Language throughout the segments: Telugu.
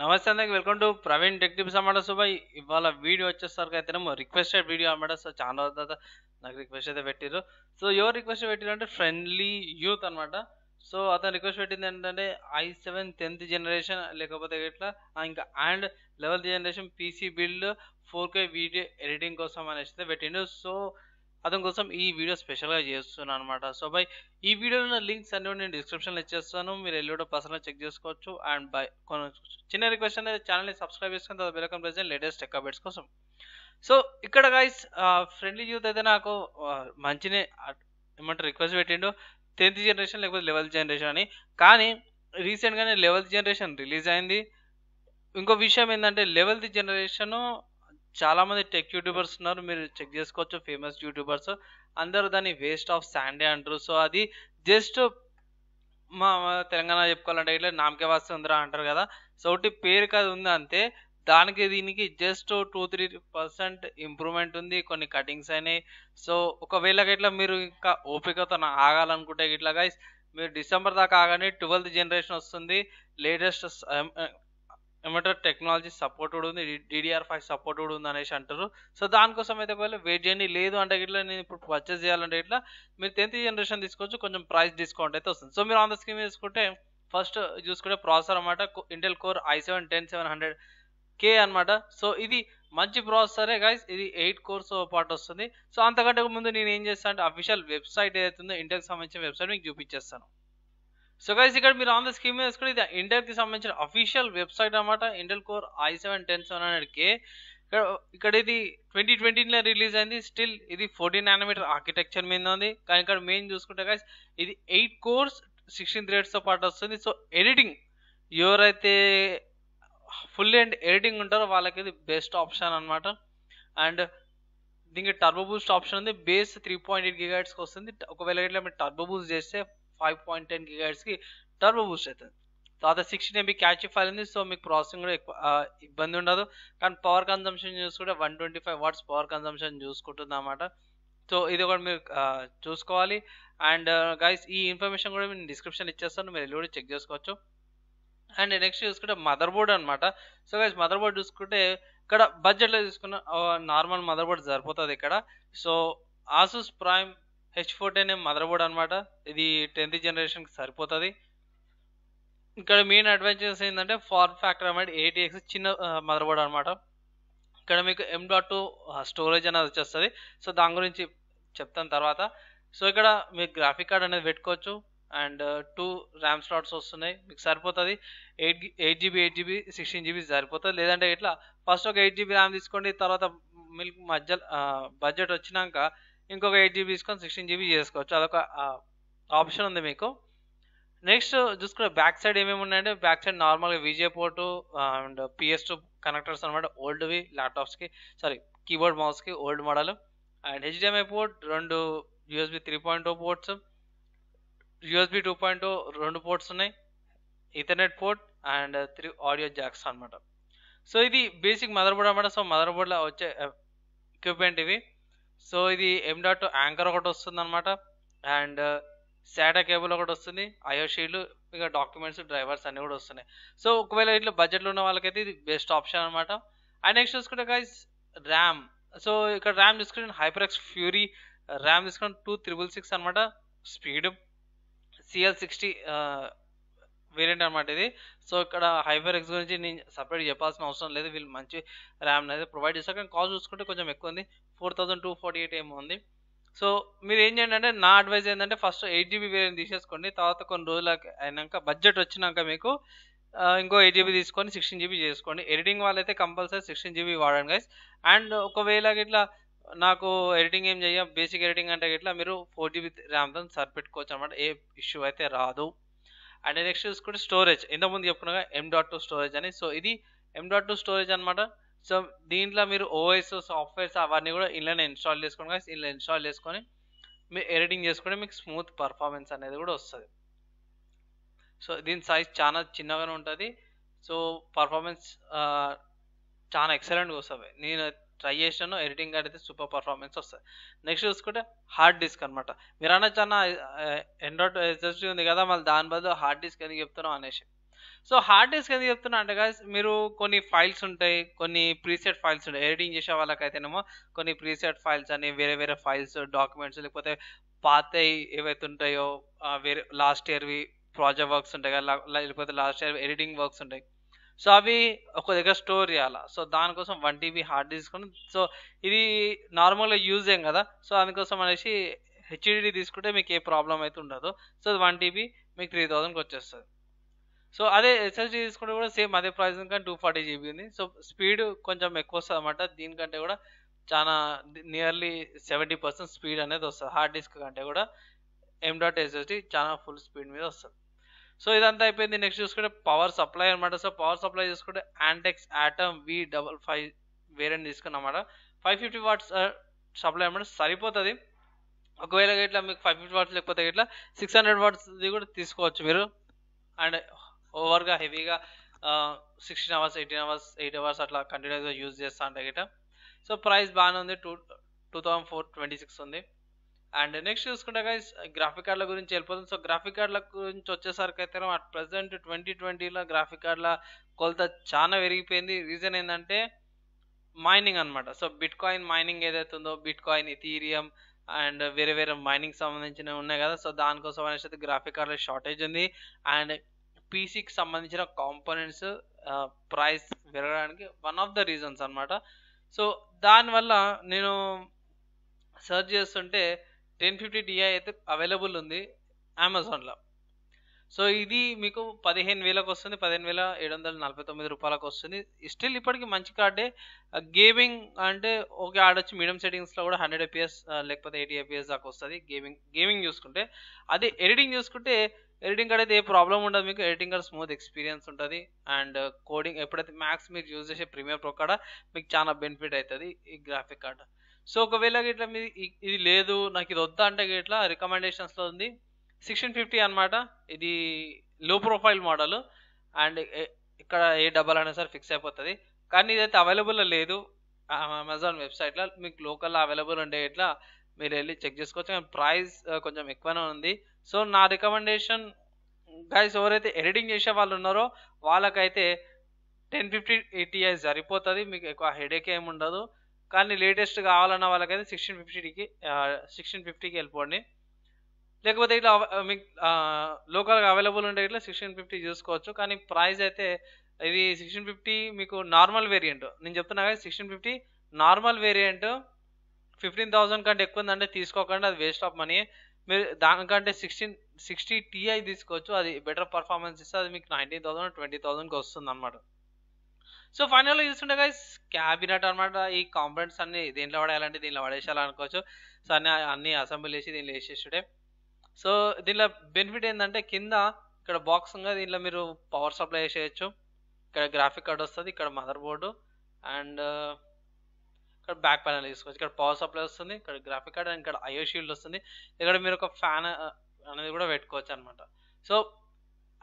నమస్తే అందరికి వెల్కమ్ టు ప్రవీణ్ డెక్టివ్స్ అన్నమాట సుబాయ్ ఇవాళ వీడియో వచ్చేసరికి అయితేనేమో రిక్వెస్టెడ్ వీడియో అన్నమాట సో చాలా తర్వాత నాకు రిక్వెస్ట్ అయితే పెట్టారు సో ఎవరు రిక్వెస్ట్ పెట్టారు అంటే ఫ్రెండ్లీ యూత్ అనమాట సో అతను రిక్వెస్ట్ పెట్టింది ఏంటంటే ఐ సెవెన్ టెన్త్ జనరేషన్ లేకపోతే ఇట్లా ఇంకా and eleventh generation PC build four K video editing కోసం అనేసి పెట్టిండు సో అతని కోసం ఈ వీడియో స్పెషల్గా చేస్తున్నాను అనమాట సో బై ఈ వీడియోలో లింక్స్ అన్ని నేను డిస్క్రిప్షన్లో ఇచ్చేస్తాను మీరు ఎల్లుడో పర్సనల్ చెక్ చేసుకోవచ్చు అండ్ బై చిన్న రిక్వెస్ట్ అనేది ఛానల్ని సబ్స్క్రైబ్ చేసుకుని తర్వాత బెల్కమ్ ప్రెజెంట్ లేటెస్ట్ టెక్ అప్డేట్స్ కోసం సో ఇక్కడ గాయస్ ఫ్రెండ్లీ యూత్ అయితే నాకు మంచినే ఏమంటారు రిక్వెస్ట్ పెట్టిండు టెన్త్ జనరేషన్ లేకపోతే లెవెల్త్ జనరేషన్ అని కానీ రీసెంట్గానే లెవెల్త్ జనరేషన్ రిలీజ్ అయింది ఇంకో విషయం ఏంటంటే లెవెల్త్ జనరేషను చాలామంది టెక్ యూట్యూబర్స్ ఉన్నారు మీరు చెక్ చేసుకోవచ్చు ఫేమస్ యూట్యూబర్స్ అందరూ దాన్ని వేస్ట్ ఆఫ్ శాండే అంటారు సో అది జస్ట్ మా తెలంగాణ చెప్పుకోవాలంటే ఇట్లా నామకే వస్తుందిరా అంటారు కదా సో ఒకటి పేరు కాదు ఉంది అంతే దానికి దీనికి just two three percent improvement ఉంది కొన్ని కటింగ్స్ అయినాయి సో ఒకవేళ ఇట్లా మీరు ఇంకా ఓపికతో ఆగాలనుకుంటే ఇట్లా గైస్ మీరు డిసెంబర్ దాకా ఆగానే ట్వెల్త్ జనరేషన్ వస్తుంది లేటెస్ట్ ఏమంటారు టెక్నాలజీ సపోర్ట్ కూడా ఉంది డిడిఆర్ ఫైవ్ సపోర్ట్ కూడా ఉంది అనేసి అంటారు సో దానికోసం అయితే ఒకవేళ వెయిట్ చేయండి లేదు అంటే ఇట్లా నేను ఇప్పుడు పర్చేస్ చేయాలంటే ఇట్లా మీరు టెన్త్ జనరేషన్ తీసుకోవచ్చు కొంచెం ప్రైస్ డిస్కౌంట్ అయితే వస్తుంది సో మీరు ఆన్ ద స్క్రీన్ తీసుకుంటే ఫస్ట్ చూసుకుంటే ప్రాసెసర్ అనమాట Intel core I seven ten seven hundred K అనమాట సో ఇది మంచి ప్రాసెసరే గైస్ ఇది ఎయిట్ కోర్స్ పాటు వస్తుంది సో అంతకంటే ముందు నేను ఏం చేస్తాను అంటే అఫీషియల్ వెబ్సైట్ ఏదైతే ఉందో ఇంటర్కి సంబంధించిన వెబ్సైట్ మీకు చూపించేస్తాను సో గైస్ ఇక్కడ మీరు ఆన్ ద స్క్రీన్ మీద వేసుకోండి ఇది కి సంబంధించిన అఫీషియల్ వెబ్సైట్ అనమాట Intel core I seven ten seven hundred K ఇక్కడ ఇది ట్వంటీ ట్వంటీలో రిలీజ్ అయింది స్టిల్ ఇది ఫోర్టీన్ నానోమీటర్ ఆర్కిటెక్చర్ మీద ఉంది కానీ ఇక్కడ మెయిన్ చూసుకుంటే గైస్ ఇది ఎయిట్ కోర్స్ సిక్స్టీన్ థ్రెడ్స్తో పాటు వస్తుంది సో ఎడిటింగ్ ఎవరైతే ఫుల్ అండ్ ఎడిటింగ్ ఉంటారో వాళ్ళకి ఇది బెస్ట్ ఆప్షన్ అనమాట అండ్ దీనికి టర్బో బూస్ట్ ఆప్షన్ ఉంది బేస్ త్రీ పాయింట్ ఎయిట్ గిగాట్స్కి వస్తుంది ఒకవేళ ఇట్లా మీరు టర్బో బూస్ట్ చేస్తే ఫైవ్ పాయింట్ టెన్ గిగాహెడ్స్కి టర్బో బూస్ట్ అవుతుంది తర్వాత సిక్స్టీన్ ఎంబీ క్యాచ్ ఫైల్ ఉంది సో మీకు ప్రాసెసింగ్ కూడా ఎక్కువ ఇబ్బంది ఉండదు కానీ పవర్ కన్సంప్షన్ చూసుకుంటే one twenty five watts power consumption చూసుకుంటుంది అన్నమాట సో ఇది కూడా మీరు చూసుకోవాలి అండ్ గైస్ ఈ ఇన్ఫర్మేషన్ కూడా నేను డిస్క్రిప్షన్ ఇచ్చేస్తాను మీరు వెళ్ళి కూడా చెక్ చేసుకోవచ్చు అండ్ నెక్స్ట్ చూసుకుంటే మదర్ బోర్డ్ అనమాట సో గైస్ మదర్ బోర్డ్ చూసుకుంటే ఇక్కడ బడ్జెట్లో తీసుకున్న నార్మల్ మదర్ బోర్డ్ సరిపోతుంది ఇక్కడ so Asus Prime H four ten mother board అనమాట ఇది టెన్త్ జనరేషన్కి సరిపోతుంది ఇక్కడ మెయిన్ అడ్వాంటేజెస్ ఏంటంటే ఫార్ ఫ్యాక్టర్ అనమాట ఎయిటీఎక్స్ చిన్న మదర్ బోర్డ్ అనమాట ఇక్కడ మీకు ఎం డాట్ టూ స్టోరేజ్ అనేది వచ్చేస్తుంది సో దాని గురించి చెప్తాను తర్వాత సో ఇక్కడ మీకు గ్రాఫిక్ కార్డ్ అనేది పెట్టుకోవచ్చు అండ్ టూ ర్యామ్ స్లాట్స్ వస్తున్నాయి మీకు సరిపోతుంది eight eight GB eight GB sixteen GB సరిపోతుంది లేదంటే ఇట్లా ఫస్ట్ ఒక ఎయిట్ జీబీ ర్యామ్ తీసుకోండి తర్వాత మీకు మధ్య బడ్జెట్ వచ్చినాక ఇంకొక ఎయిట్ జీబీ తీసుకొని సిక్స్టీన్ జీబీ చేసుకోవచ్చు అదొక ఆప్షన్ ఉంది మీకు నెక్స్ట్ చూసుకుంటే బ్యాక్ సైడ్ ఏమేమి ఉన్నాయంటే బ్యాక్ సైడ్ నార్మల్గా VGA port and PS two connectors అనమాట ఓల్డ్వి ల్యాప్టాప్స్కి సారీ కీబోర్డ్ మౌస్కి old model and HDMI port రెండు USB three point two ports USB two point two రెండు పోర్ట్స్ ఉన్నాయి Ethernet port and three audio jacks అనమాట సో ఇది బేసిక్ మదర్ బోర్డ్ అనమాట సో మదర్ బోర్డ్లో వచ్చే ఎక్విప్మెంట్ ఇవి సో ఇది ఎం డాట్ యాంకర్ ఒకటి వస్తుంది అనమాట అండ్ శాటా కేబుల్ ఒకటి వస్తుంది ఐఓషీలు ఇక డాక్యుమెంట్స్ డ్రైవర్స్ అన్నీ కూడా వస్తున్నాయి సో ఒకవేళ ఇట్లా బడ్జెట్లో ఉన్న వాళ్ళకైతే ఇది బెస్ట్ ఆప్షన్ అనమాట అండ్ నెక్స్ట్ చూసుకుంటే గైస్ ర్యామ్ సో ఇక్కడ ర్యామ్ తీసుకుంటే హైపర్ ఎక్స్ ఫ్యూరీ ర్యామ్ తీసుకుంటే టూ త్రిబుల్ సిక్స్ అనమాట స్పీడ్ సిఎల్ సిక్స్టీ వేరియంట్ అనమాట ఇది సో ఇక్కడ హైఫర్ ఎక్స్ గురించి నేను సపరేట్ చెప్పాల్సిన అవసరం లేదు వీళ్ళు మంచి ర్యామ్ అనేది ప్రొవైడ్ చేస్తారు కానీ కాస్ట్ చూసుకుంటే కొంచెం ఎక్కువ ఉంది four thousand two forty eight ఏమో ఉంది సో మీరు ఏం చేయండి అంటే నా అడ్వైజ్ ఏంటంటే ఫస్ట్ ఎయిట్ జీబీ వేరియంట్ తీసేసుకోండి తర్వాత కొన్ని రోజులకి అయినాక బడ్జెట్ వచ్చినాక మీకు ఇంకో ఎయిట్ జీబీ తీసుకొని సిక్స్టీన్ జీబీ చేసుకోండి ఎడిటింగ్ వాళ్ళైతే కంపల్సరీ సిక్స్టీన్ జీబీ వాడండి గైస్ అండ్ ఒకవేళ ఇట్లా నాకు ఎడిటింగ్ ఏం చేయ బేసిక్ ఎడిటింగ్ అంటే ఇట్లా మీరు ఫోర్ జీబీ ర్యామ్తో సరిపెట్టుకోవచ్చు అనమాట ఏ ఇష్యూ అయితే రాదు అండ్ నెక్స్ట్ చూసుకుంటే స్టోరేజ్ ఇంత ముందు చెప్పుకున్నాగా ఎం డాట్ టూ స్టోరేజ్ అని సో ఇది ఎం డాట్ టూ స్టోరేజ్ అనమాట సో దీంట్లో మీరు ఓఎస్ సాఫ్ట్వేర్స్ అవన్నీ కూడా ఇళ్ళనే ఇన్స్టాల్ చేసుకోండి ఇలా ఇన్స్టాల్ చేసుకొని మీరు ఎడిటింగ్ చేసుకుంటే మీకు స్మూత్ పర్ఫార్మెన్స్ అనేది కూడా వస్తుంది సో దీని సైజ్ చాలా చిన్నగానే ఉంటుంది సో పర్ఫార్మెన్స్ చాలా ఎక్సలెంట్గా వస్తుంది నేను ట్రై చేసాను ఎడిటింగ్ అయితే సూపర్ పర్ఫార్మెన్స్ వస్తుంది నెక్స్ట్ చూసుకుంటే హార్డ్ డిస్క్ అనమాట మీరు అన్న చాలా ఎండ్రాయిడ్ ఎస్ఎస్డీ ఉంది కదా మళ్ళీ దాని బదులు హార్డ్ డిస్క్ ఎందుకు చెప్తున్నాం అనేసి సో హార్డ్ డిస్క్ ఎందుకు చెప్తున్నా అంటే కదా మీరు కొన్ని ఫైల్స్ ఉంటాయి కొన్ని ప్రీసెట్ ఫైల్స్ ఉంటాయి ఎడిటింగ్ చేసే వాళ్ళకైతేనేమో కొన్ని ప్రీసెట్ ఫైల్స్ అని వేరే వేరే ఫైల్స్ డాక్యుమెంట్స్ లేకపోతే పాత ఏవైతే ఉంటాయో వేరే లాస్ట్ ఇయర్వి ప్రాజెక్ట్ వర్క్స్ ఉంటాయి కదా లేకపోతే లాస్ట్ ఇయర్ ఎడిటింగ్ వర్క్స్ ఉంటాయి సో అవి ఒక దగ్గర స్టోర్ చేయాలి సో దానికోసం వన్ టీబీ హార్డ్ తీసుకుని సో ఇది నార్మల్గా యూజ్ ఏం కదా సో దానికోసం అనేసి హెచ్డిడి తీసుకుంటే మీకు ఏ ప్రాబ్లం అయితే ఉండదు సో వన్ టీబీ మీకు త్రీ థౌజండ్కి వచ్చేస్తుంది సో అదే ఎస్ఎస్డి తీసుకుంటే కూడా సేమ్ అదే ప్రైస్ కానీ టూ ఫార్టీ జీబీ ఉంది సో స్పీడ్ కొంచెం ఎక్కువ వస్తుంది అనమాట దీనికంటే కూడా చాలా నియర్లీ సెవెంటీ పర్సెంట్ స్పీడ్ అనేది వస్తుంది హార్డ్ డిస్క్ కంటే కూడా ఎం డాట్ ఎస్ఎస్డి చాలా ఫుల్ స్పీడ్ మీద వస్తుంది సో ఇదంతా అయిపోయింది నెక్స్ట్ చూసుకుంటే పవర్ సప్లై అనమాట సో పవర్ సప్లై చూసుకుంటే Antec Atom V double five variant తీసుకున్నమాట ఫైవ్ ఫిఫ్టీ వాట్స్ సప్లై అనమాట సరిపోతుంది ఒకవేళ ఇట్లా మీకు ఫైవ్ ఫిఫ్టీ వాట్స్ లేకపోతే ఇట్లా సిక్స్ హండ్రెడ్ వాట్స్ది కూడా తీసుకోవచ్చు మీరు అండ్ ఓవర్గా హెవీగా sixteen hours eighteen hours eight hours అట్లా కంటిన్యూస్గా యూజ్ చేస్తా అంటే ఇట్లా సో ప్రైస్ బాగానే ఉంది two two thousand four twenty six ఉంది అండ్ నెక్స్ట్ చూసుకుంటే గైస్ గ్రాఫిక్ కార్డ్ల గురించి వెళ్ళిపోతుంది సో గ్రాఫిక్ కార్డ్ల గురించి వచ్చేసరికి అయితే అట్ ప్రజెంట్ ట్వంటీ ట్వంటీలో గ్రాఫిక్ కార్డ్ల కొలత చాలా పెరిగిపోయింది రీజన్ ఏంటంటే మైనింగ్ అనమాట సో బిట్ కాయిన్ మైనింగ్ ఏదైతే ఉందో బిట్ కాయిన్ ఇథీరియం అండ్ వేరే వేరే మైనింగ్ సంబంధించినవి ఉన్నాయి కదా సో దానికోసం అనేసి అయితే గ్రాఫిక్ కార్డ్ల షార్టేజ్ ఉంది అండ్ పీసీకి సంబంధించిన కాంపోనెంట్స్ ప్రైస్ పెరగడానికి వన్ ఆఫ్ ద రీజన్స్ అనమాట సో దానివల్ల నేను సర్చ్ చేస్తుంటే టెన్ ఫిఫ్టీ డిఐ అయితే అవైలబుల్ ఉంది అమెజాన్లో సో ఇది మీకు పదిహేను వేలకు వస్తుంది పదిహేను వేల ఏడు వందల నలభై తొమ్మిది రూపాయలకు వస్తుంది స్టిల్ ఇప్పటికీ మంచి కార్డే గేమింగ్ అంటే ఓకే ఆడొచ్చు మీడియం సెట్టింగ్స్లో కూడా హండ్రెడ్ ఎపిఎస్ లేకపోతే ఎయిటీ ఎపిఎస్ దాకా వస్తుంది గేమింగ్ గేమింగ్ చూసుకుంటే అదే ఎడిటింగ్ చూసుకుంటే ఎడిటింగ్ కార్డ్ అయితే ఏ ప్రాబ్లం ఉండదు మీకు ఎడిటింగ్ కార్డ్ స్మూత్ ఎక్స్పీరియన్స్ ఉంటుంది అండ్ కోడింగ్ ఎప్పుడైతే మ్యాక్స్ మీరు యూజ్ చేసే ప్రీమియర్ ప్రో కాడ మీకు చాలా బెనిఫిట్ అవుతుంది ఈ గ్రాఫిక్ కార్డ్ సో ఒకవేళ ఇట్లా మీ ఇది లేదు నాకు ఇది వద్దా అంటే ఇట్లా రికమెండేషన్స్లో ఉంది సిక్స్టీన్ ఫిఫ్టీ అనమాట ఇది లో ప్రొఫైల్ మోడల్ అండ్ ఇక్కడ ఏ డబ్బాలు అయినా సరే ఫిక్స్ అయిపోతుంది కానీ ఇదైతే అవైలబుల్లో లేదు అమెజాన్ వెబ్సైట్లో మీకు లోకల్లో అవైలబుల్ ఉండే ఇట్లా మీరు వెళ్ళి చెక్ చేసుకోవచ్చు కానీ ప్రైస్ కొంచెం ఎక్కువనే ఉంది సో నా రికమెండేషన్ గైస్ ఎవరైతే ఎడిటింగ్ చేసే వాళ్ళు ఉన్నారో వాళ్ళకైతే టెన్ ఫిఫ్టీ ఎయిటీ సరిపోతుంది మీకు ఎక్కువ హెడేక్ ఏమి ఉండదు కానీ లేటెస్ట్ కావాలన్న వాళ్ళకైతే సిక్స్టీన్ ఫిఫ్టీకి సిక్స్టీన్ ఫిఫ్టీకి వెళ్ళిపోండి లేకపోతే ఇట్లా మీకు లోకల్గా అవైలబుల్ ఉంటే ఇట్లా సిక్స్టీన్ ఫిఫ్టీ చూసుకోవచ్చు కానీ ప్రైస్ అయితే ఇది సిక్స్టీన్ ఫిఫ్టీ మీకు నార్మల్ వేరియంట్ నేను చెప్తున్నా కానీ sixteen fifty normal variant fifteen thousand కంటే ఎక్కువ ఉందంటే తీసుకోకండి అది వేస్ట్ ఆఫ్ మనీ మీరు దానికంటే సిక్స్టీన్ సిక్స్టీ టీఐ తీసుకోవచ్చు అది బెటర్ పర్ఫార్మెన్స్ ఇస్తే అది మీకు నైన్టీన్ థౌసండ్ ట్వంటీ థౌసండ్కి వస్తుంది అనమాట సో ఫైనల్గా చూస్తుంటే గైస్ క్యాబినెట్ అనమాట ఈ కాంపోనెంట్స్ అన్ని దేంట్లో పడేయాలంటే దీనిలో అనుకోవచ్చు సో అన్ని అన్ని అసెంబ్లీ చేసి దీనిలో వేసేసుడే సో దీనిలో బెనిఫిట్ ఏంటంటే కింద ఇక్కడ బాక్స్ ఉంది దీనిలో మీరు పవర్ సప్లై వేసేయచ్చు ఇక్కడ గ్రాఫిక్ uh, కార్డ్ వస్తుంది ఇక్కడ మదర్ బోర్డు అండ్ ఇక్కడ బ్యాక్ ప్యానల్ తీసుకోవచ్చు ఇక్కడ పవర్ సప్లై వస్తుంది ఇక్కడ గ్రాఫిక్ కార్డ్ అండ్ ఇక్కడ ఐఓ షీల్డ్ వస్తుంది ఇక్కడ మీరు ఒక ఫ్యాన్ uh, అనేది కూడా పెట్టుకోవచ్చు అనమాట సో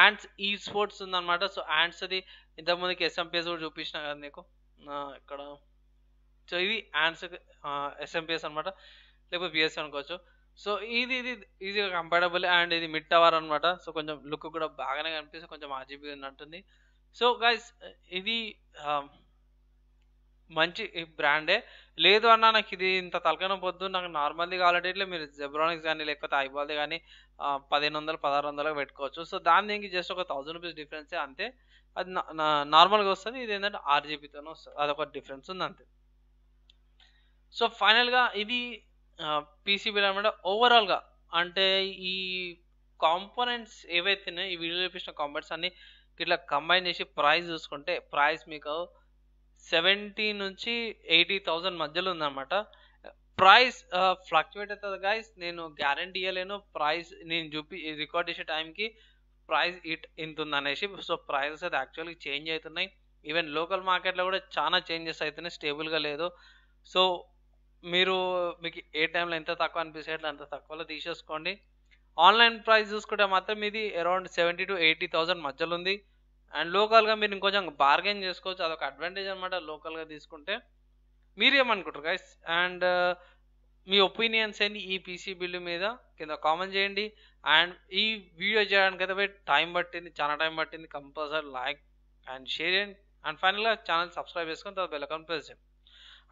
యాండ్స్ ఈ స్పోర్ట్స్ ఉందన్నమాట సో యాండ్స్ అది ఇంతకుముందుకి ఎస్ఎంపిఎస్ కూడా చూపించిన కదా నీకు ఇక్కడ సో ఇది యాండ్స్ ఎస్ఎంపిఎస్ అనమాట లేకపోతే బిఎస్సీ అనుకోవచ్చు సో ఇది ఇది ఈజీగా కంఫర్టబుల్ అండ్ ఇది మిడ్ టవర్ అనమాట సో కొంచెం లుక్ కూడా బాగానే కనిపిస్తుంది కొంచెం ఆజీబీ ఉంటుంది సో గైస్ ఇది మంచి బ్రాండే లేదు అన్న నాకు ఇది ఇంత తలకన పొద్దు నాకు నార్మల్ది కావాలంటే మీరు జెబ్రానిక్స్ కానీ లేకపోతే ఐబాల్ది కానీ పదిహేను వందలు పదహారు వందలకు పెట్టుకోవచ్చు సో దాని దీనికి జస్ట్ ఒక థౌజండ్ రూపీస్ డిఫరెన్సే అంతే అది నార్మల్గా వస్తుంది ఇది ఏంటంటే ఆర్జీబీతోనే వస్తుంది అదొక డిఫరెన్స్ ఉంది అంతే సో ఫైనల్గా ఇది పీసీబీ అనమాట ఓవరాల్గా అంటే ఈ కాంపోనెంట్స్ ఏవైతేనే ఈ వీడియో చూపించిన కాంపోనెంట్స్ అన్ని ఇట్లా కంబైన్ చేసి ప్రైస్ చూసుకుంటే ప్రైస్ మీకు సెవెంటీ నుంచి ఎయిటీ థౌజండ్ మధ్యలో ఉందన్నమాట ప్రైస్ ఫ్లక్చువేట్ అవుతుంది గాయస్ నేను గ్యారంటీ ఇవ్వలేను ప్రైస్ నేను చూపి రికార్డ్ చేసే టైంకి ప్రైస్ ఇట్ ఇంత ఉంది అనేసి సో ప్రైసెస్ అయితే యాక్చువల్గా చేంజ్ అవుతున్నాయి ఈవెన్ లోకల్ మార్కెట్లో కూడా చాలా చేంజెస్ అవుతున్నాయి స్టేబుల్గా లేదు సో మీరు మీకు ఏ టైంలో ఎంత తక్కువ అనిపిస్తే అంత తక్కువలో తీసేసుకోండి ఆన్లైన్ ప్రైస్ చూసుకుంటే మాత్రం ఇది around seventy to eighty thousand మధ్యలో ఉంది అండ్ లోకల్గా మీరు ఇంకొంచెం బార్గెన్ చేసుకోవచ్చు అదొక అడ్వాంటేజ్ అనమాట లోకల్గా తీసుకుంటే ఏమనుకుంటారు గైస్ అండ్ uh, మీ ఒపీనియన్స్ ఏంటి ఈ పీసీ బిల్డ్ మీద కింద కామెంట్ చేయండి అండ్ ఈ వీడియో చేయడానికి అయితే టైం పట్టింది చాలా టైం పట్టింది కంపల్సరీ లైక్ అండ్ షేర్ చేయండి అండ్ ఫైనల్గా ఛానల్ సబ్స్క్రైబ్ చేసుకొని తర్వాత బెల్ అకౌంట్ ప్రెస్ చేయండి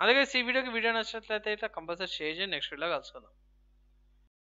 అలాగే ఈ వీడియోకి వీడియో నచ్చినట్లయితే ఇట్లా కంపల్సరీ షేర్ చేయండి నెక్స్ట్ వీడియోలో కలుసుకుందాం